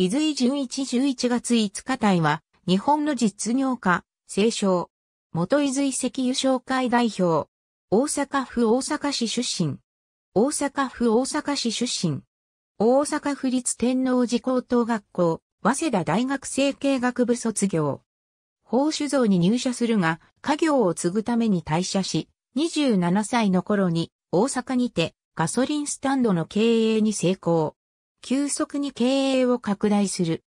伊豆井純一11月5日隊は、日本の実業家、清少、元伊豆井石油商会代表、大阪府大阪市出身、大阪府大阪市出身、大阪府立天王寺高等学校、早稲田大学生経学部卒業。法酒造に入社するが、家業を継ぐために退社し、27歳の頃に大阪にてガソリンスタンドの経営に成功。急速に経営を拡大する。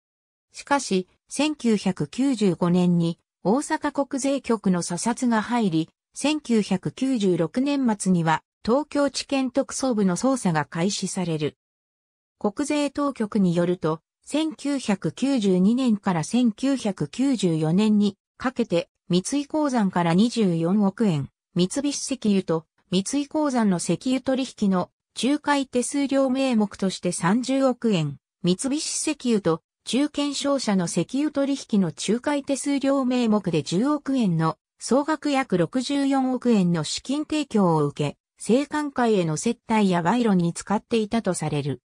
しかし、1995年に大阪国税局の査察が入り、1996年末には東京地検特捜部の捜査が開始される。国税当局によると、1992年から1994年にかけて三井鉱山から24億円、三菱石油と三井鉱山の石油取引の仲介手数料名目として30億円、三菱石油と中堅商社の石油取引の仲介手数料名目で10億円の総額約64億円の資金提供を受け、政官会への接待や賄賂に使っていたとされる。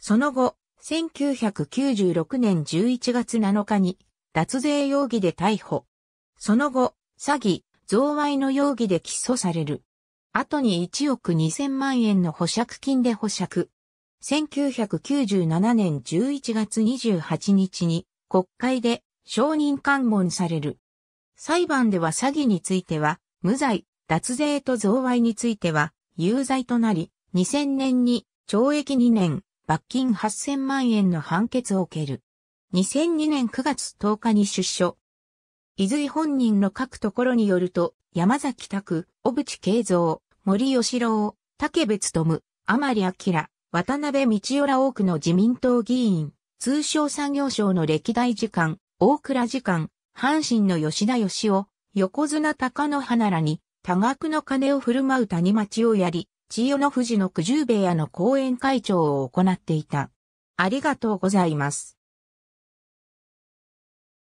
その後、1996年11月7日に脱税容疑で逮捕。その後、詐欺、贈賄の容疑で起訴される。後に1億2000万円の保釈金で保釈。1997年11月28日に国会で承認喚問される。裁判では詐欺については無罪、脱税と贈賄については有罪となり、2000年に懲役2年、罰金8000万円の判決を受ける。2002年9月10日に出所、伊豆井本人の書くところによると、山崎拓、小渕慶三、森吉郎、竹別富、甘利明、渡辺道夫ら多くの自民党議員、通商産業省の歴代次官、大倉次官、阪神の吉田義夫、横綱高野花らに、多額の金を振る舞う谷町をやり、千代の富士の九十部屋の後援会長を行っていた。ありがとうございます。